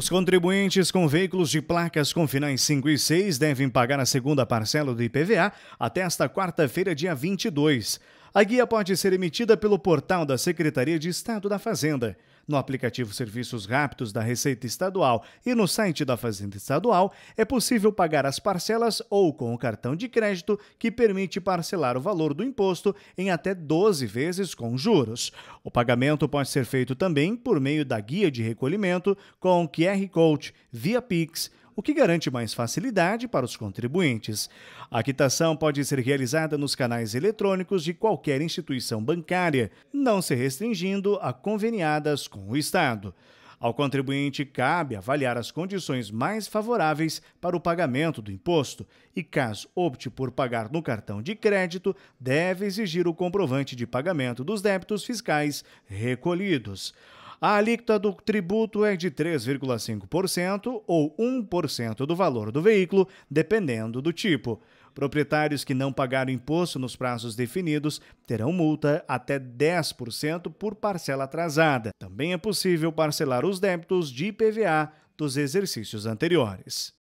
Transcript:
Os contribuintes com veículos de placas com finais 5 e 6 devem pagar a segunda parcela do IPVA até esta quarta-feira, dia 22. A guia pode ser emitida pelo portal da Secretaria de Estado da Fazenda, no aplicativo Serviços Rápidos da Receita Estadual e no site da Fazenda Estadual, é possível pagar as parcelas ou com o cartão de crédito que permite parcelar o valor do imposto em até 12 vezes com juros. O pagamento pode ser feito também por meio da guia de recolhimento com QR Code, via Pix o que garante mais facilidade para os contribuintes. A quitação pode ser realizada nos canais eletrônicos de qualquer instituição bancária, não se restringindo a conveniadas com o Estado. Ao contribuinte cabe avaliar as condições mais favoráveis para o pagamento do imposto e, caso opte por pagar no cartão de crédito, deve exigir o comprovante de pagamento dos débitos fiscais recolhidos. A alíquota do tributo é de 3,5% ou 1% do valor do veículo, dependendo do tipo. Proprietários que não pagaram imposto nos prazos definidos terão multa até 10% por parcela atrasada. Também é possível parcelar os débitos de IPVA dos exercícios anteriores.